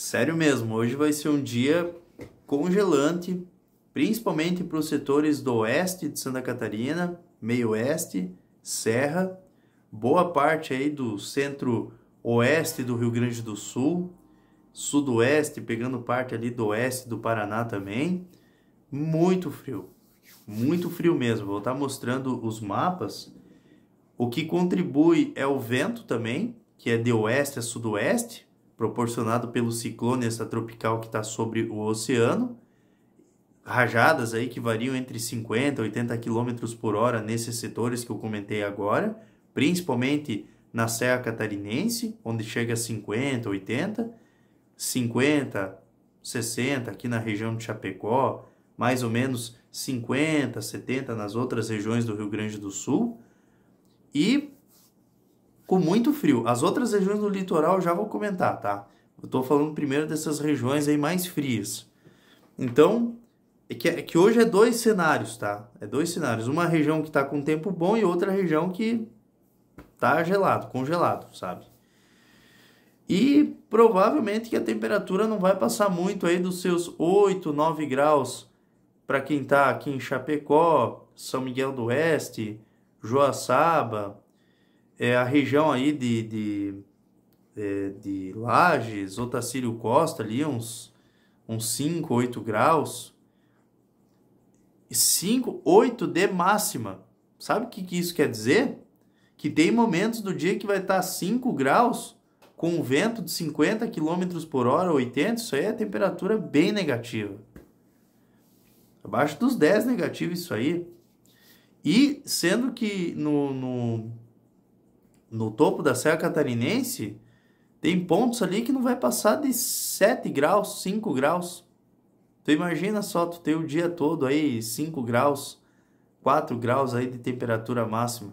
Sério mesmo, hoje vai ser um dia congelante, principalmente para os setores do oeste de Santa Catarina, meio oeste, serra, boa parte aí do centro-oeste do Rio Grande do Sul, sudoeste, pegando parte ali do oeste do Paraná também. Muito frio, muito frio mesmo. Vou estar mostrando os mapas. O que contribui é o vento também, que é de oeste a sudoeste, proporcionado pelo ciclone extratropical que está sobre o oceano, rajadas aí que variam entre 50 e 80 km por hora nesses setores que eu comentei agora, principalmente na Serra Catarinense, onde chega a 50, 80, 50, 60 aqui na região de Chapecó, mais ou menos 50, 70 nas outras regiões do Rio Grande do Sul, e com muito frio. As outras regiões do litoral eu já vou comentar, tá? Eu estou falando primeiro dessas regiões aí mais frias. Então, é que, é que hoje é dois cenários, tá? É dois cenários. Uma região que está com tempo bom e outra região que tá gelado, congelado, sabe? E provavelmente que a temperatura não vai passar muito aí dos seus 8, 9 graus para quem tá aqui em Chapecó, São Miguel do Oeste, Joaçaba, é, a região aí de, de, é, de Lages, Otacílio Costa, ali uns, uns 5, 8 graus. 5, 8 de máxima. Sabe o que, que isso quer dizer? Que tem momentos do dia que vai estar tá 5 graus com um vento de 50 km por hora, 80, isso aí é temperatura bem negativa. Abaixo dos 10 negativos isso aí. E sendo que no, no no topo da Serra Catarinense, tem pontos ali que não vai passar de 7 graus, 5 graus. Tu imagina só, tu tem o dia todo aí 5 graus, 4 graus aí de temperatura máxima.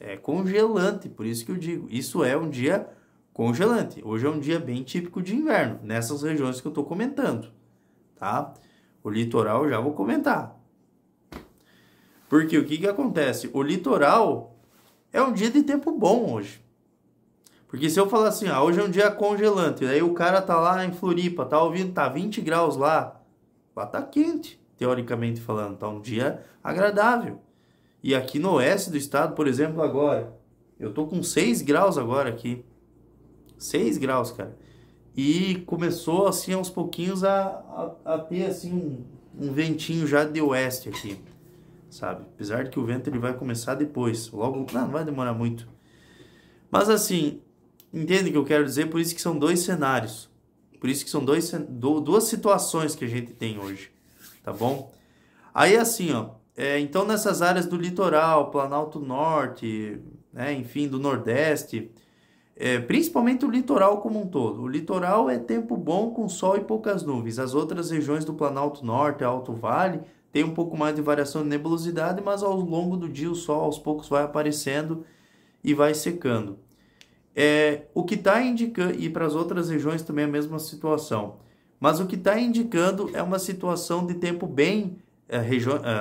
É congelante, por isso que eu digo. Isso é um dia congelante. Hoje é um dia bem típico de inverno, nessas regiões que eu estou comentando, tá? O litoral eu já vou comentar. Porque o que, que acontece? O litoral, é um dia de tempo bom hoje. Porque se eu falar assim, ah, hoje é um dia congelante, E aí o cara tá lá em Floripa, tá ouvindo, tá 20 graus lá, lá tá quente, teoricamente falando, tá um dia agradável. E aqui no oeste do estado, por exemplo, agora, eu tô com 6 graus agora aqui. 6 graus, cara. E começou assim aos pouquinhos a, a, a ter assim um, um ventinho já de oeste aqui sabe? Apesar de que o vento ele vai começar depois, logo, não, não vai demorar muito. Mas assim, entende o que eu quero dizer? Por isso que são dois cenários. Por isso que são dois, duas situações que a gente tem hoje, tá bom? Aí assim, ó, é, então nessas áreas do litoral, Planalto Norte, né, enfim, do Nordeste, é, principalmente o litoral como um todo. O litoral é tempo bom com sol e poucas nuvens. As outras regiões do Planalto Norte, Alto Vale, tem um pouco mais de variação de nebulosidade, mas ao longo do dia o sol aos poucos vai aparecendo e vai secando. É, o que está indicando, e para as outras regiões também é a mesma situação, mas o que está indicando é uma situação de tempo bem é,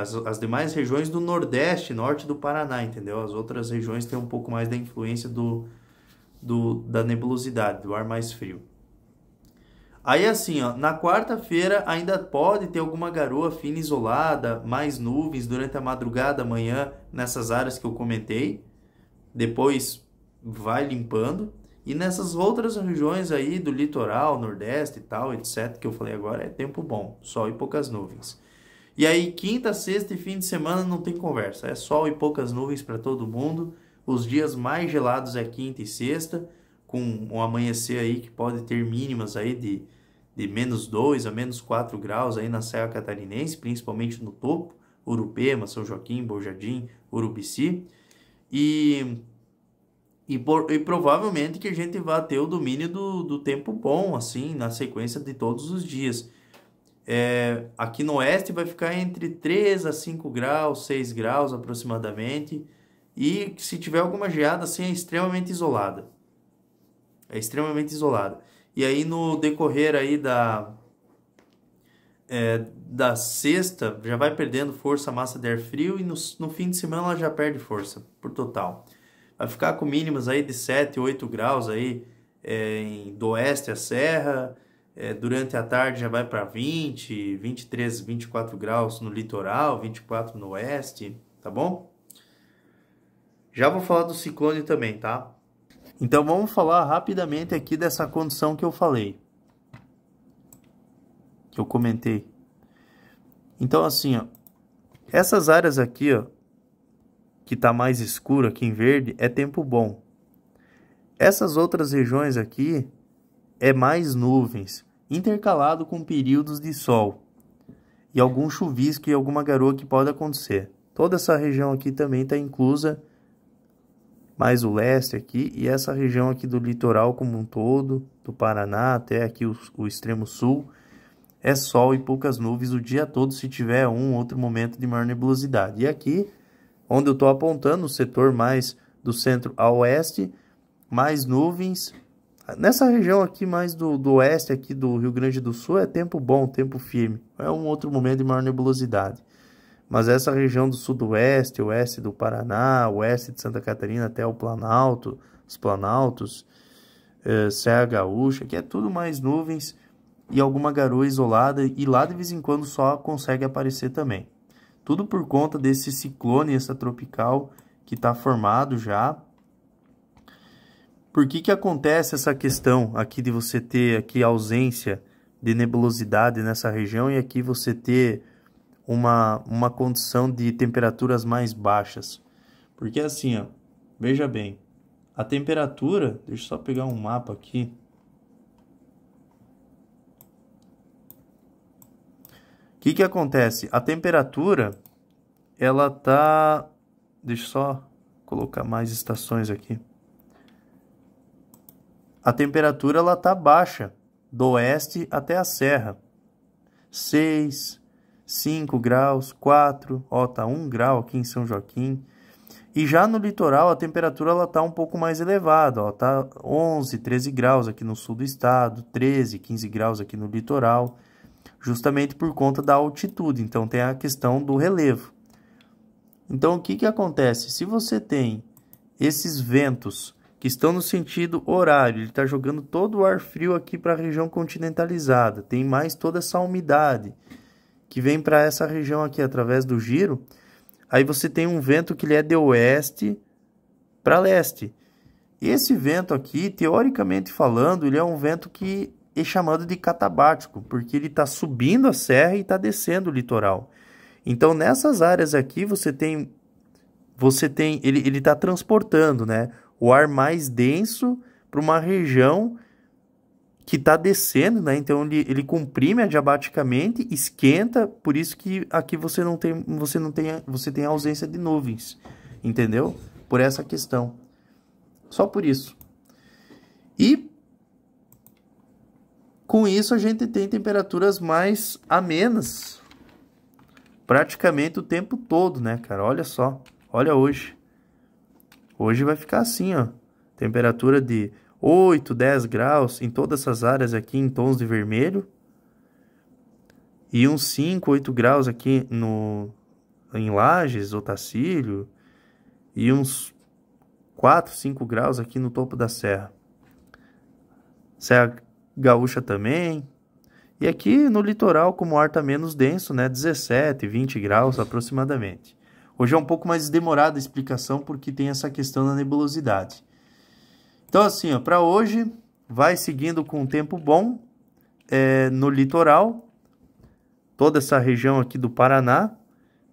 as, as, demais regiões do Nordeste, Norte do Paraná, entendeu? As outras regiões têm um pouco mais da influência do, do, da nebulosidade, do ar mais frio. Aí assim, ó, na quarta-feira ainda pode ter alguma garoa fina isolada, mais nuvens durante a madrugada, amanhã, nessas áreas que eu comentei. Depois vai limpando. E nessas outras regiões aí do litoral, nordeste e tal, etc, que eu falei agora, é tempo bom, sol e poucas nuvens. E aí quinta, sexta e fim de semana não tem conversa, é sol e poucas nuvens para todo mundo. Os dias mais gelados é quinta e sexta, com um amanhecer aí que pode ter mínimas aí de de menos 2 a menos 4 graus aí na Serra Catarinense, principalmente no topo, Urupema, São Joaquim, Bojadim, Urubici. E, e, por, e provavelmente que a gente vai ter o domínio do, do tempo bom, assim, na sequência de todos os dias. É, aqui no oeste vai ficar entre 3 a 5 graus, 6 graus aproximadamente. E se tiver alguma geada, assim, é extremamente isolada. É extremamente isolada. E aí no decorrer aí da, é, da sexta, já vai perdendo força a massa de ar frio e no, no fim de semana ela já perde força por total. Vai ficar com mínimas aí de 7, 8 graus aí é, em, do oeste à serra, é, durante a tarde já vai para 20, 23, 24 graus no litoral, 24 no oeste, tá bom? Já vou falar do ciclone também, tá? Então vamos falar rapidamente aqui dessa condição que eu falei. Que eu comentei. Então assim, ó, essas áreas aqui, ó, que está mais escuro aqui em verde, é tempo bom. Essas outras regiões aqui é mais nuvens, intercalado com períodos de sol e algum chuvisco e alguma garoa que pode acontecer. Toda essa região aqui também está inclusa mais o leste aqui e essa região aqui do litoral como um todo, do Paraná até aqui o, o extremo sul, é sol e poucas nuvens o dia todo se tiver um outro momento de maior nebulosidade. E aqui, onde eu estou apontando, o setor mais do centro a oeste, mais nuvens. Nessa região aqui, mais do, do oeste aqui do Rio Grande do Sul, é tempo bom, tempo firme. É um outro momento de maior nebulosidade mas essa região do sudoeste, oeste do Paraná, oeste de Santa Catarina até o Planalto, os Planaltos, eh, Serra Gaúcha, que é tudo mais nuvens e alguma garoa isolada e lá de vez em quando só consegue aparecer também. Tudo por conta desse ciclone, essa tropical que está formado já. Por que que acontece essa questão aqui de você ter aqui ausência de nebulosidade nessa região e aqui você ter uma, uma condição de temperaturas mais baixas. Porque assim, ó, veja bem, a temperatura, deixa eu só pegar um mapa aqui. O que que acontece? A temperatura, ela tá... Deixa eu só colocar mais estações aqui. A temperatura, ela tá baixa, do oeste até a serra. 6, 5 graus, 4, ó, tá 1 grau aqui em São Joaquim. E já no litoral a temperatura ela tá um pouco mais elevada, ó, tá 11, 13 graus aqui no sul do estado, 13, 15 graus aqui no litoral, justamente por conta da altitude, então tem a questão do relevo. Então o que que acontece? Se você tem esses ventos que estão no sentido horário, ele está jogando todo o ar frio aqui para a região continentalizada, tem mais toda essa umidade que vem para essa região aqui através do giro, aí você tem um vento que ele é de oeste para leste. esse vento aqui, teoricamente falando, ele é um vento que é chamado de catabático, porque ele está subindo a serra e está descendo o litoral. Então, nessas áreas aqui, você tem, você tem, ele está transportando, né, o ar mais denso para uma região que está descendo, né? Então ele, ele comprime adiabaticamente, esquenta, por isso que aqui você não tem você não tem você tem ausência de nuvens, entendeu? Por essa questão. Só por isso. E com isso a gente tem temperaturas mais amenas praticamente o tempo todo, né, cara? Olha só. Olha hoje. Hoje vai ficar assim, ó. Temperatura de 8, 10 graus em todas essas áreas aqui em tons de vermelho. E uns 5, 8 graus aqui no, em Lages, Otacílio. E uns 4, 5 graus aqui no topo da serra. Serra Gaúcha também. E aqui no litoral, como o ar está menos denso, né, 17, 20 graus aproximadamente. Hoje é um pouco mais demorada a explicação porque tem essa questão da nebulosidade. Então, assim, para hoje, vai seguindo com um tempo bom é, no litoral. Toda essa região aqui do Paraná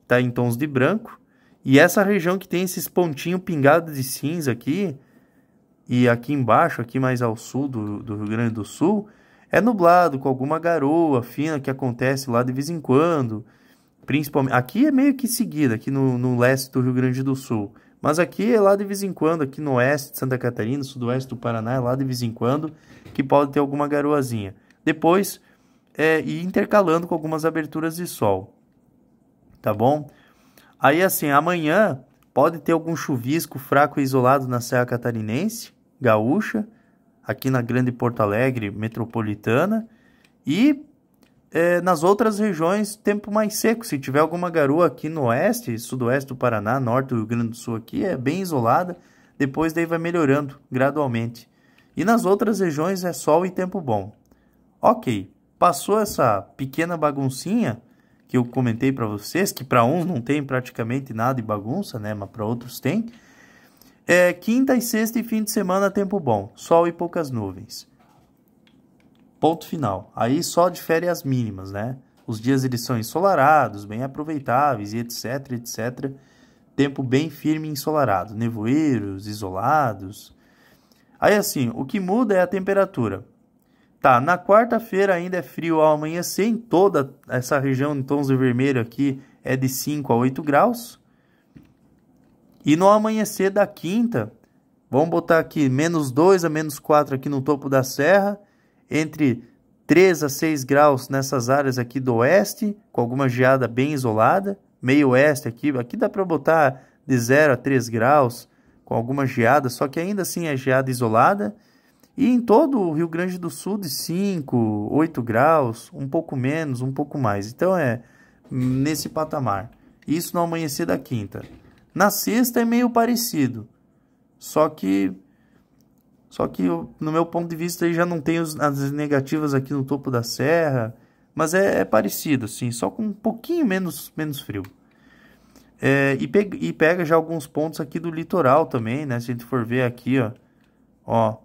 está em tons de branco. E essa região que tem esses pontinhos pingados de cinza aqui, e aqui embaixo, aqui mais ao sul do, do Rio Grande do Sul, é nublado, com alguma garoa fina que acontece lá de vez em quando. Principalmente, aqui é meio que seguida, aqui no, no leste do Rio Grande do Sul. Mas aqui é lá de vez em quando, aqui no oeste de Santa Catarina, sudoeste do Paraná, é lá de vez em quando que pode ter alguma garoazinha. Depois, é, e intercalando com algumas aberturas de sol, tá bom? Aí assim, amanhã pode ter algum chuvisco fraco e isolado na Serra Catarinense, gaúcha, aqui na Grande Porto Alegre metropolitana, e é, nas outras regiões, tempo mais seco. Se tiver alguma garoa aqui no oeste, sudoeste do Paraná, norte do Rio Grande do Sul aqui, é bem isolada. Depois daí vai melhorando gradualmente. E nas outras regiões é sol e tempo bom. Ok, passou essa pequena baguncinha que eu comentei para vocês, que para uns não tem praticamente nada de bagunça, né? Mas para outros tem. É, quinta e sexta e fim de semana tempo bom, sol e poucas nuvens. Ponto final. Aí só difere as mínimas, né? Os dias eles são ensolarados, bem aproveitáveis e etc, etc. Tempo bem firme e ensolarado, nevoeiros, isolados. Aí assim, o que muda é a temperatura. Tá, na quarta-feira ainda é frio ao amanhecer em toda essa região em tons de vermelho aqui é de 5 a 8 graus. E no amanhecer da quinta, vamos botar aqui menos 2 a menos 4 aqui no topo da serra entre 3 a 6 graus nessas áreas aqui do oeste, com alguma geada bem isolada, meio oeste aqui, aqui dá para botar de 0 a 3 graus, com alguma geada, só que ainda assim é geada isolada, e em todo o Rio Grande do Sul de 5, 8 graus, um pouco menos, um pouco mais, então é nesse patamar, isso no amanhecer da quinta. Na sexta é meio parecido, só que só que, no meu ponto de vista, já não tem as negativas aqui no topo da serra. Mas é, é parecido, assim, só com um pouquinho menos, menos frio. É, e, pega, e, pega, já alguns pontos aqui do litoral também, né? Se a gente for ver aqui, ó. ó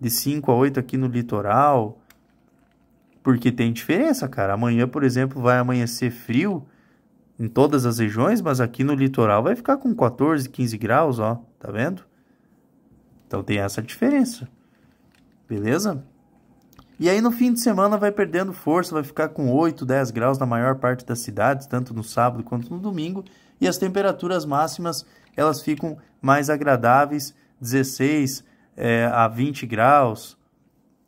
de 5 a 8 aqui no litoral. Porque tem diferença, cara. Amanhã, por exemplo, vai amanhecer frio em todas as regiões, mas aqui no litoral vai ficar com 14, 15 graus, ó. Tá vendo? Então tem essa diferença. Beleza? E aí no fim de semana vai perdendo força, vai ficar com 8, 10 graus na maior parte das cidades, tanto no sábado quanto no domingo, e as temperaturas máximas elas ficam mais agradáveis, 16 é, a 20 graus,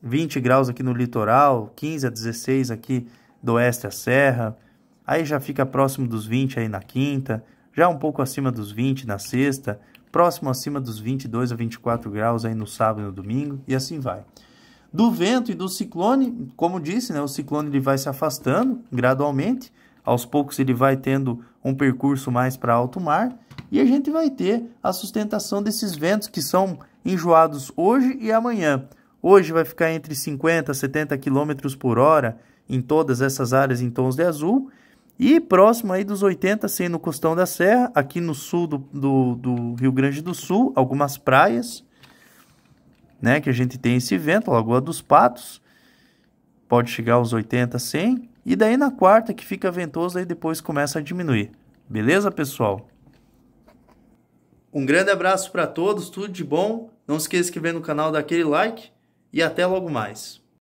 20 graus aqui no litoral, 15 a 16 aqui do oeste à serra, aí já fica próximo dos 20 aí na quinta, já um pouco acima dos 20 na sexta, próximo acima dos 22 a 24 graus aí no sábado e no domingo, e assim vai. Do vento e do ciclone, como disse, né, o ciclone ele vai se afastando gradualmente, aos poucos ele vai tendo um percurso mais para alto mar, e a gente vai ter a sustentação desses ventos que são enjoados hoje e amanhã. Hoje vai ficar entre 50 a 70 km por hora em todas essas áreas em tons de azul, e próximo aí dos 80, assim, no Costão da Serra, aqui no sul do, do, do, Rio Grande do Sul, algumas praias, né? Que a gente tem esse vento, Lagoa dos Patos, pode chegar aos 80, 100. E daí na quarta, que fica ventoso, aí depois começa a diminuir. Beleza, pessoal? Um grande abraço para todos, tudo de bom. Não esqueça de inscrever no canal, daquele like e até logo mais.